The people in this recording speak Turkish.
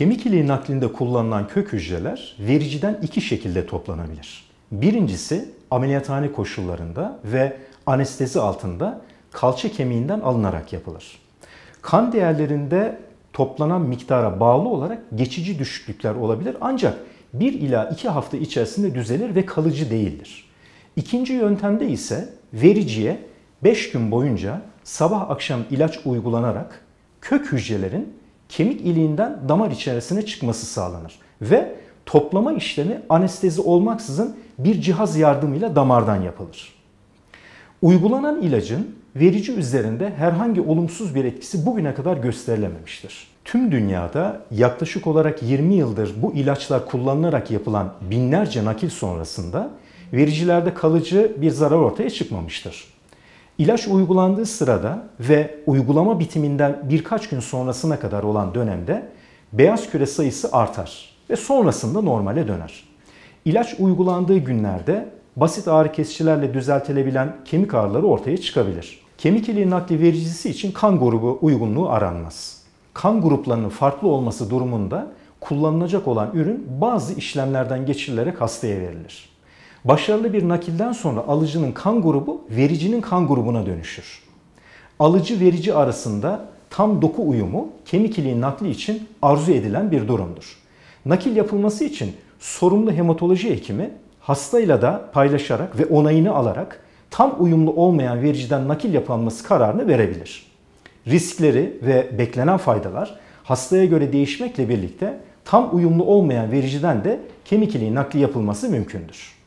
Kemik iliği naklinde kullanılan kök hücreler vericiden iki şekilde toplanabilir. Birincisi ameliyathane koşullarında ve anestezi altında kalça kemiğinden alınarak yapılır. Kan değerlerinde toplanan miktara bağlı olarak geçici düşüklükler olabilir ancak 1 ila 2 hafta içerisinde düzelir ve kalıcı değildir. İkinci yöntemde ise vericiye 5 gün boyunca sabah akşam ilaç uygulanarak kök hücrelerin kemik iliğinden damar içerisine çıkması sağlanır. Ve toplama işlemi anestezi olmaksızın bir cihaz yardımıyla damardan yapılır. Uygulanan ilacın verici üzerinde herhangi olumsuz bir etkisi bugüne kadar gösterilememiştir. Tüm dünyada yaklaşık olarak 20 yıldır bu ilaçlar kullanılarak yapılan binlerce nakil sonrasında vericilerde kalıcı bir zarar ortaya çıkmamıştır. İlaç uygulandığı sırada ve uygulama bitiminden birkaç gün sonrasına kadar olan dönemde beyaz küre sayısı artar ve sonrasında normale döner. İlaç uygulandığı günlerde basit ağrı kesicilerle düzeltilebilen kemik ağrıları ortaya çıkabilir. Kemik iliği nakli vericisi için kan grubu uygunluğu aranmaz. Kan gruplarının farklı olması durumunda kullanılacak olan ürün bazı işlemlerden geçirilerek hastaya verilir. Başarılı bir nakilden sonra alıcının kan grubu vericinin kan grubuna dönüşür. Alıcı verici arasında tam doku uyumu kemik iliğin nakli için arzu edilen bir durumdur. Nakil yapılması için sorumlu hematoloji hekimi hastayla da paylaşarak ve onayını alarak tam uyumlu olmayan vericiden nakil yapılması kararını verebilir. Riskleri ve beklenen faydalar hastaya göre değişmekle birlikte tam uyumlu olmayan vericiden de kemik iliği nakli yapılması mümkündür.